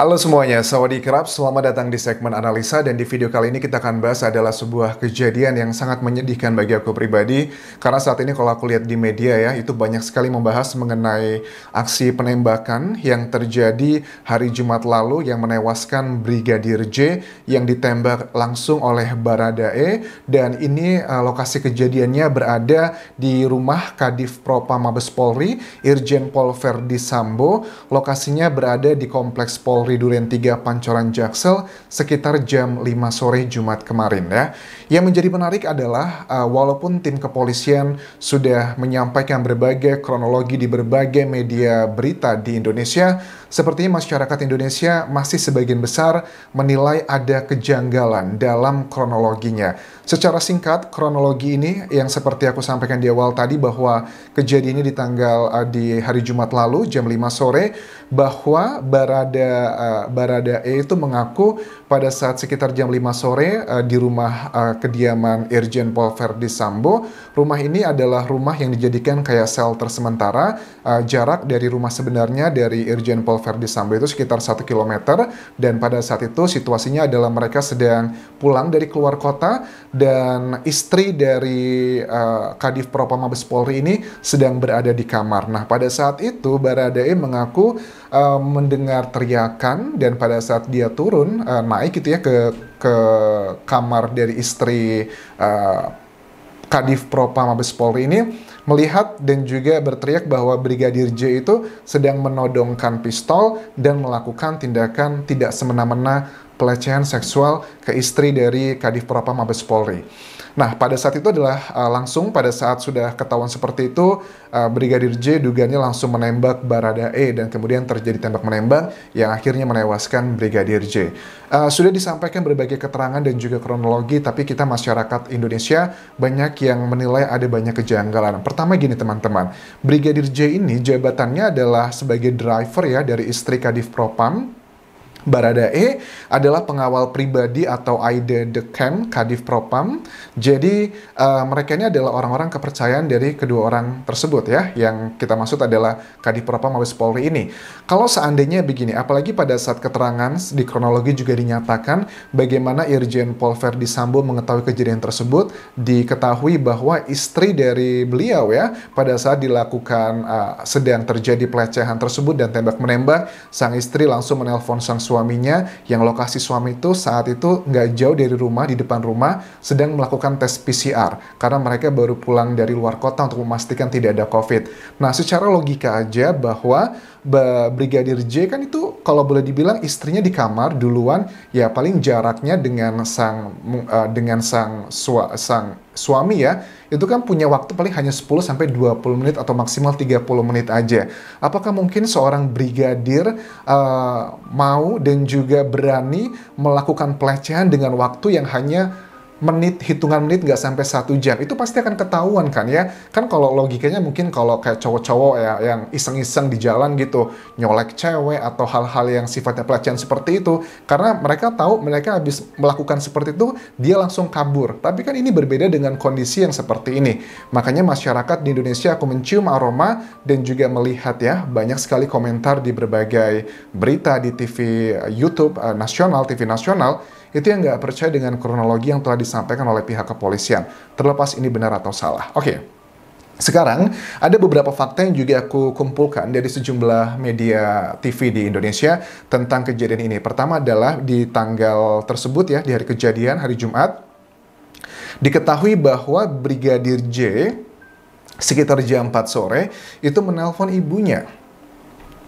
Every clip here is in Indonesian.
Halo semuanya, Sawadi Kerap, selamat datang di segmen analisa dan di video kali ini kita akan bahas adalah sebuah kejadian yang sangat menyedihkan bagi aku pribadi karena saat ini kalau aku lihat di media ya, itu banyak sekali membahas mengenai aksi penembakan yang terjadi hari Jumat lalu yang menewaskan Brigadir J yang ditembak langsung oleh Baradae dan ini uh, lokasi kejadiannya berada di rumah Kadif Propa Mabes Polri, Irjen Pol Verdi Sambo, lokasinya berada di Kompleks Polri di Duren 3 Pancoran Jaksel sekitar jam 5 sore Jumat kemarin ya. Yang menjadi menarik adalah uh, walaupun tim kepolisian sudah menyampaikan berbagai kronologi di berbagai media berita di Indonesia, sepertinya masyarakat Indonesia masih sebagian besar menilai ada kejanggalan dalam kronologinya. Secara singkat, kronologi ini yang seperti aku sampaikan di awal tadi bahwa kejadiannya di tanggal eh, di hari Jumat lalu jam 5 sore bahwa Barada eh, Barada E itu mengaku pada saat sekitar jam 5 sore eh, di rumah kediaman Irjen Paul Verdi Sambo, rumah ini adalah rumah yang dijadikan kayak sel tersementara jarak dari rumah sebenarnya dari Irjen Paul Verdi Sambo itu sekitar 1 km dan pada saat itu situasinya adalah mereka sedang pulang dari keluar kota dan istri dari uh, Kadif Propam Mabes Polri ini sedang berada di kamar. Nah, pada saat itu Baradae mengaku uh, mendengar teriakan dan pada saat dia turun uh, naik gitu ya ke ke kamar dari istri uh, Kadif Propa Mabes Polri ini melihat dan juga berteriak bahwa Brigadir J itu sedang menodongkan pistol dan melakukan tindakan tidak semena-mena pelecehan seksual ke istri dari Kadif Propa Mabes Polri. Nah, pada saat itu adalah uh, langsung pada saat sudah ketahuan seperti itu, uh, Brigadir J dugaannya langsung menembak barada E dan kemudian terjadi tembak menembak yang akhirnya menewaskan Brigadir J. Uh, sudah disampaikan berbagai keterangan dan juga kronologi, tapi kita masyarakat Indonesia banyak yang menilai ada banyak kejanggalan. Pertama gini teman-teman, Brigadir J ini jabatannya adalah sebagai driver ya dari istri Kadif Propam Baradae adalah pengawal pribadi atau Aide de Camp, Kadif Propam. Jadi uh, mereka ini adalah orang-orang kepercayaan dari kedua orang tersebut ya, yang kita maksud adalah Kadif Propam Mabes Polri ini. Kalau seandainya begini, apalagi pada saat keterangan di kronologi juga dinyatakan bagaimana Irjen Paul Verdi Sambo mengetahui kejadian tersebut, diketahui bahwa istri dari beliau ya pada saat dilakukan uh, sedang terjadi pelecehan tersebut dan tembak menembak, sang istri langsung menelpon sang suaminya yang lokasi suami itu saat itu nggak jauh dari rumah, di depan rumah, sedang melakukan tes PCR karena mereka baru pulang dari luar kota untuk memastikan tidak ada COVID. Nah, secara logika aja bahwa Brigadir J kan itu kalau boleh dibilang istrinya di kamar duluan ya paling jaraknya dengan sang uh, dengan sang sua, sang suami ya itu kan punya waktu paling hanya 10 sampai 20 menit atau maksimal 30 menit aja. Apakah mungkin seorang brigadir uh, mau dan juga berani melakukan pelecehan dengan waktu yang hanya menit hitungan menit nggak sampai satu jam itu pasti akan ketahuan kan ya kan kalau logikanya mungkin kalau kayak cowok-cowok ya yang iseng-iseng di jalan gitu nyolek cewek atau hal-hal yang sifatnya pelecehan seperti itu karena mereka tahu mereka habis melakukan seperti itu dia langsung kabur tapi kan ini berbeda dengan kondisi yang seperti ini makanya masyarakat di Indonesia aku mencium aroma dan juga melihat ya banyak sekali komentar di berbagai berita di TV eh, YouTube eh, nasional TV nasional itu yang nggak percaya dengan kronologi yang telah disampaikan oleh pihak kepolisian, terlepas ini benar atau salah. Oke. Okay. Sekarang ada beberapa fakta yang juga aku kumpulkan dari sejumlah media TV di Indonesia tentang kejadian ini. Pertama adalah di tanggal tersebut ya, di hari kejadian hari Jumat diketahui bahwa Brigadir J sekitar jam 4 sore itu menelpon ibunya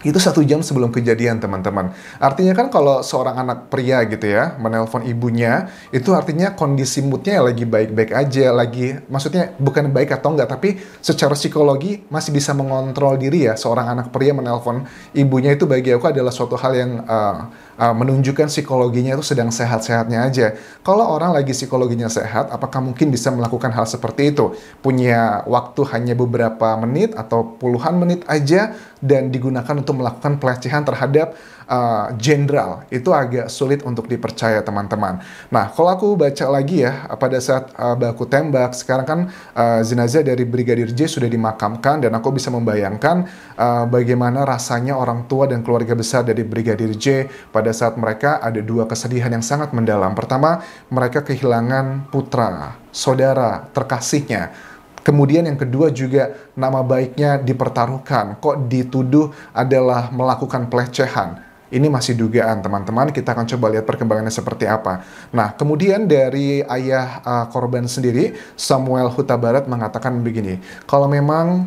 itu satu jam sebelum kejadian teman-teman. Artinya kan kalau seorang anak pria gitu ya, menelpon ibunya, itu artinya kondisi moodnya lagi baik-baik aja, lagi maksudnya bukan baik atau enggak, tapi secara psikologi masih bisa mengontrol diri ya. Seorang anak pria menelpon ibunya itu bagi aku adalah suatu hal yang uh, uh, menunjukkan psikologinya itu sedang sehat-sehatnya aja. Kalau orang lagi psikologinya sehat, apakah mungkin bisa melakukan hal seperti itu? Punya waktu hanya beberapa menit atau puluhan menit aja dan digunakan untuk melakukan pelecehan terhadap uh, jenderal. Uh, itu agak sulit untuk dipercaya teman-teman. Nah, kalau aku baca lagi ya, pada saat uh, baku tembak, sekarang kan uh, jenazah dari Brigadir J sudah dimakamkan dan aku bisa membayangkan uh, bagaimana rasanya orang tua dan keluarga besar dari Brigadir J pada saat mereka ada dua kesedihan yang sangat mendalam. Pertama, mereka kehilangan putra, saudara, terkasihnya Kemudian yang kedua juga nama baiknya dipertaruhkan. Kok dituduh adalah melakukan pelecehan? Ini masih dugaan, teman-teman. Kita akan coba lihat perkembangannya seperti apa. Nah, kemudian dari ayah uh, korban sendiri, Samuel Huta Barat mengatakan begini, kalau memang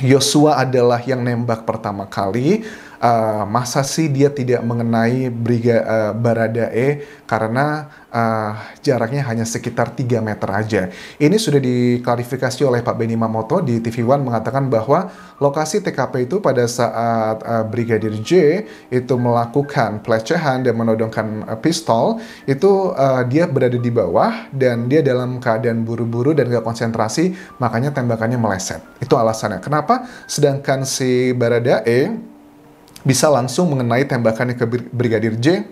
Yosua adalah yang nembak pertama kali, uh, masa sih dia tidak mengenai Briga uh, Baradae karena uh, jaraknya hanya sekitar 3 meter aja. Ini sudah diklarifikasi oleh Pak Benny Mamoto di TV One mengatakan bahwa lokasi TKP itu pada saat uh, Brigadir J itu melakukan pelecehan dan menodongkan uh, pistol itu uh, dia berada di bawah dan dia dalam keadaan buru-buru dan gak konsentrasi makanya tembakannya meleset. Itu alasannya. Kenapa? Sedangkan si Baradae bisa langsung mengenai tembakannya ke Brigadir J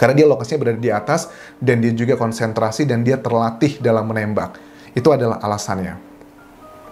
karena dia lokasinya berada di atas dan dia juga konsentrasi dan dia terlatih dalam menembak. Itu adalah alasannya.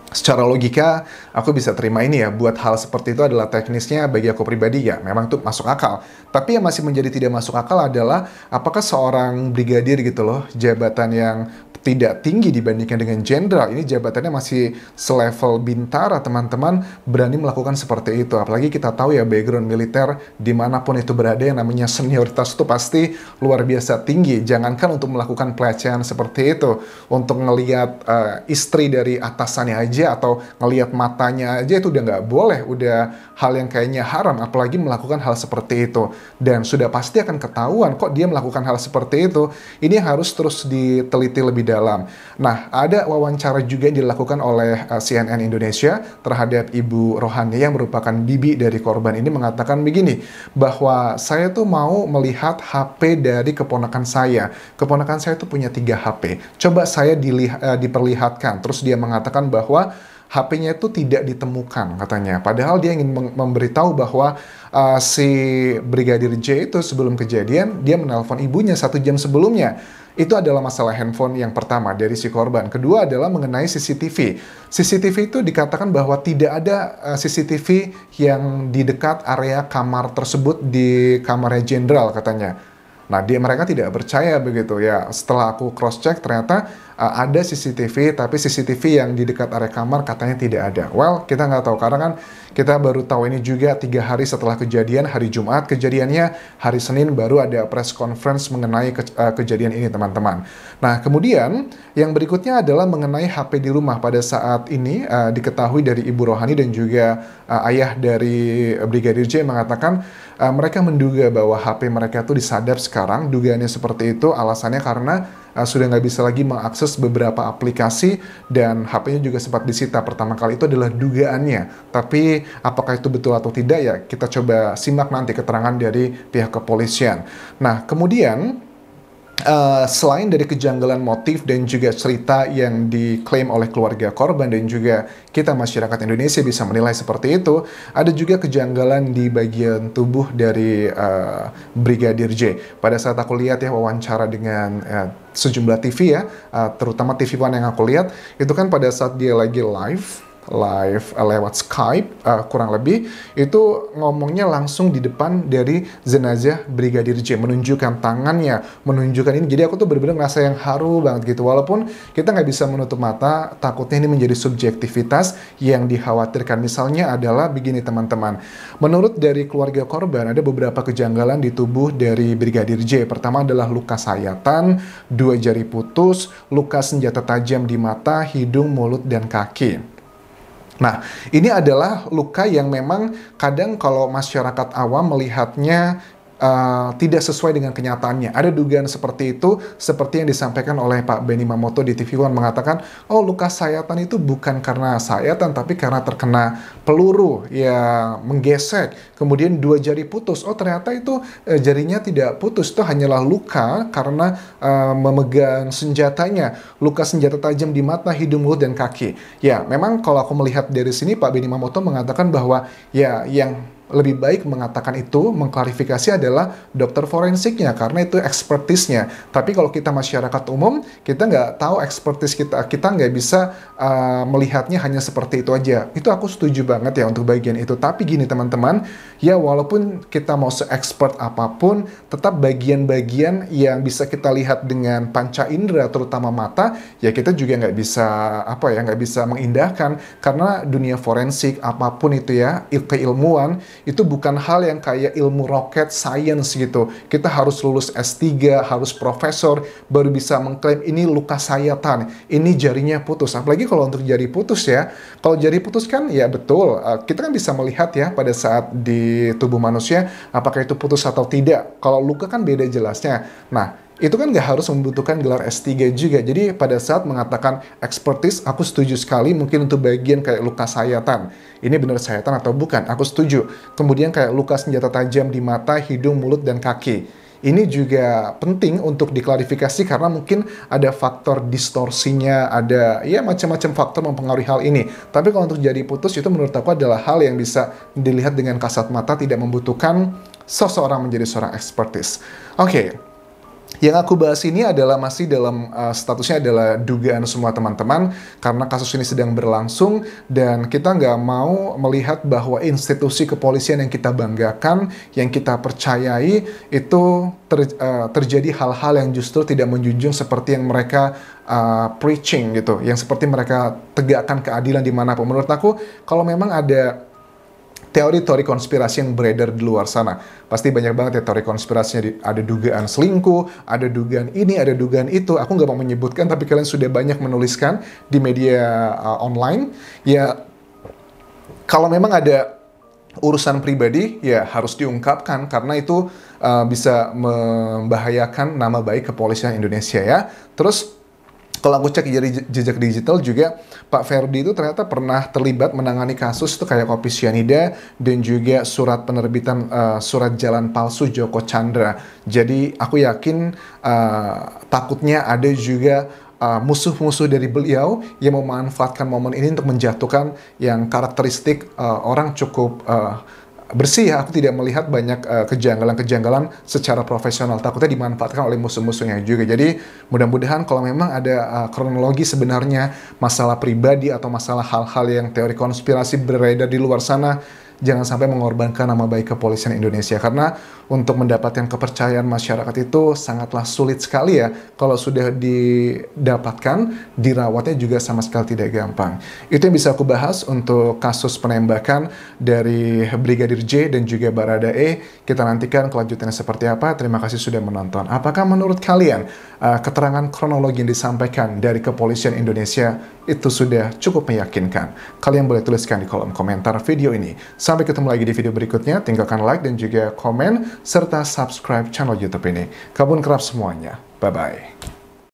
Secara logika, aku bisa terima ini ya, buat hal seperti itu adalah teknisnya bagi aku pribadi ya, memang itu masuk akal. Tapi yang masih menjadi tidak masuk akal adalah apakah seorang brigadir gitu loh, jabatan yang tidak tinggi dibandingkan dengan jenderal. Ini jabatannya masih selevel bintara, teman-teman berani melakukan seperti itu. Apalagi kita tahu ya background militer dimanapun itu berada yang namanya senioritas itu pasti luar biasa tinggi. Jangankan untuk melakukan pelecehan seperti itu, untuk ngeliat uh, istri dari atasannya aja atau ngeliat matanya aja itu udah nggak boleh, udah hal yang kayaknya haram. Apalagi melakukan hal seperti itu dan sudah pasti akan ketahuan kok dia melakukan hal seperti itu. Ini harus terus diteliti lebih dalam dalam. Nah, ada wawancara juga yang dilakukan oleh eh, CNN Indonesia terhadap Ibu Rohani yang merupakan bibi dari korban ini mengatakan begini, bahwa saya tuh mau melihat HP dari keponakan saya. Keponakan saya tuh punya tiga HP. Coba saya eh, diperlihatkan. Terus dia mengatakan bahwa HP-nya itu tidak ditemukan katanya. Padahal dia ingin memberitahu bahwa uh, si Brigadir J itu sebelum kejadian dia menelpon ibunya satu jam sebelumnya itu adalah masalah handphone yang pertama dari si korban. Kedua adalah mengenai CCTV. CCTV itu dikatakan bahwa tidak ada eh, CCTV yang di dekat area kamar tersebut di kamar jenderal katanya. Nah, dia mereka tidak percaya begitu ya. Setelah aku cross check ternyata uh, ada CCTV tapi CCTV yang di dekat area kamar katanya tidak ada. Well, kita nggak tahu karena kan kita baru tahu ini juga tiga hari setelah kejadian hari Jumat kejadiannya hari Senin baru ada press conference mengenai ke, uh, kejadian ini teman-teman. Nah kemudian yang berikutnya adalah mengenai HP di rumah pada saat ini uh, diketahui dari Ibu Rohani dan juga uh, ayah dari Brigadir J mengatakan uh, mereka menduga bahwa HP mereka itu disadap sekarang dugaannya seperti itu alasannya karena uh, sudah nggak bisa lagi mengakses beberapa aplikasi dan HP-nya juga sempat disita pertama kali itu adalah dugaannya. Tapi apakah itu betul atau tidak ya kita coba simak nanti keterangan dari pihak kepolisian. Nah kemudian Eh, selain dari kejanggalan motif dan juga cerita yang diklaim oleh keluarga korban dan juga kita masyarakat Indonesia bisa menilai seperti itu, ada juga kejanggalan di bagian tubuh dari uh, Brigadir J. Pada saat aku lihat ya wawancara dengan uh, sejumlah TV ya, uh, terutama TV One yang aku lihat, itu kan pada saat dia lagi live live uh, lewat Skype uh, kurang lebih itu ngomongnya langsung di depan dari jenazah Brigadir J menunjukkan tangannya menunjukkan ini jadi aku tuh bener-bener ngerasa yang haru banget gitu walaupun kita nggak bisa menutup mata takutnya ini menjadi subjektivitas yang dikhawatirkan misalnya adalah begini teman-teman menurut dari keluarga korban ada beberapa kejanggalan di tubuh dari Brigadir J pertama adalah luka sayatan dua jari putus luka senjata tajam di mata hidung mulut dan kaki Nah, ini adalah luka yang memang kadang kalau masyarakat awam melihatnya uh, tidak sesuai dengan kenyataannya. Ada dugaan seperti itu, seperti yang disampaikan oleh Pak Benny Mamoto di TV One mengatakan, oh luka sayatan itu bukan karena sayatan, tapi karena terkena peluru ya menggesek. Kemudian dua jari putus. Oh ternyata itu uh, jarinya tidak putus, itu hanyalah luka karena uh, memegang senjatanya. Luka senjata tajam di mata, hidung, mulut, dan kaki. Ya, memang kalau aku melihat dari sini Pak Benny Mamoto mengatakan bahwa ya yang lebih baik mengatakan itu, mengklarifikasi adalah dokter forensiknya karena itu ekspertisnya. Tapi kalau kita masyarakat umum, kita nggak tahu ekspertis kita, kita nggak bisa uh, melihatnya hanya seperti itu aja. Itu aku setuju banget ya untuk bagian itu. Tapi gini teman-teman, ya walaupun kita mau se-expert apapun, tetap bagian-bagian yang bisa kita lihat dengan panca indera, terutama mata, ya kita juga nggak bisa apa ya nggak bisa mengindahkan karena dunia forensik apapun itu ya keilmuan itu bukan hal yang kayak ilmu roket, science gitu. Kita harus lulus S3, harus profesor, baru bisa mengklaim ini luka sayatan, ini jarinya putus. Apalagi kalau untuk jari putus ya. Kalau jari putus kan ya betul, eh, kita kan bisa melihat ya pada saat di tubuh manusia apakah itu putus atau tidak. Kalau luka kan beda jelasnya. Nah, itu kan nggak harus membutuhkan gelar S3 juga. Jadi pada saat mengatakan expertise, aku setuju sekali mungkin untuk bagian kayak luka sayatan. Ini benar sayatan atau bukan? Aku setuju. Kemudian kayak luka senjata tajam di mata, hidung, mulut, dan kaki. Ini juga penting untuk diklarifikasi karena mungkin ada faktor distorsinya, ada ya macam-macam faktor mempengaruhi hal ini. Tapi kalau untuk jadi putus itu menurut aku adalah hal yang bisa dilihat dengan kasat mata tidak membutuhkan seseorang menjadi seorang expertise. Oke, okay, yang aku bahas ini adalah masih dalam uh, statusnya adalah dugaan semua teman-teman karena kasus ini sedang berlangsung dan kita nggak mau melihat bahwa institusi kepolisian yang kita banggakan, yang kita percayai itu ter, uh, terjadi hal-hal yang justru tidak menjunjung seperti yang mereka uh, preaching gitu, yang seperti mereka tegakkan keadilan di mana Menurut aku kalau memang ada teori-teori konspirasi yang beredar di luar sana. Pasti banyak banget ya teori konspirasinya. Ada dugaan selingkuh, ada dugaan ini, ada dugaan itu. Aku nggak mau menyebutkan, tapi kalian sudah banyak menuliskan di media uh, online. Ya, kalau memang ada urusan pribadi, ya harus diungkapkan karena itu uh, bisa membahayakan nama baik kepolisian Indonesia ya. Terus kalau aku cek jari jejak digital juga Pak Ferdi itu ternyata pernah terlibat menangani kasus itu kayak kopi sianida dan juga surat penerbitan uh, surat jalan palsu Joko Chandra. Jadi aku yakin uh, takutnya ada juga eh, musuh-musuh dari beliau yang memanfaatkan momen ini untuk menjatuhkan yang karakteristik uh, orang cukup uh, bersih aku tidak melihat banyak eh, kejanggalan-kejanggalan uh, secara profesional takutnya dimanfaatkan oleh musuh-musuhnya juga jadi mudah-mudahan kalau memang ada uh, kronologi sebenarnya masalah pribadi atau masalah hal-hal yang teori konspirasi beredar di luar sana jangan sampai mengorbankan nama baik kepolisian Indonesia karena untuk mendapatkan kepercayaan masyarakat itu sangatlah sulit sekali ya kalau sudah didapatkan dirawatnya juga sama sekali tidak gampang itu yang bisa aku bahas untuk kasus penembakan dari Brigadir J dan juga Barada E kita nantikan kelanjutannya seperti apa terima kasih sudah menonton apakah menurut kalian uh, keterangan kronologi yang disampaikan dari kepolisian Indonesia itu sudah cukup meyakinkan kalian boleh tuliskan di kolom komentar video ini Sampai ketemu lagi di video berikutnya, tinggalkan like dan juga komen, serta subscribe channel YouTube ini. Kabun kerap semuanya. Bye-bye.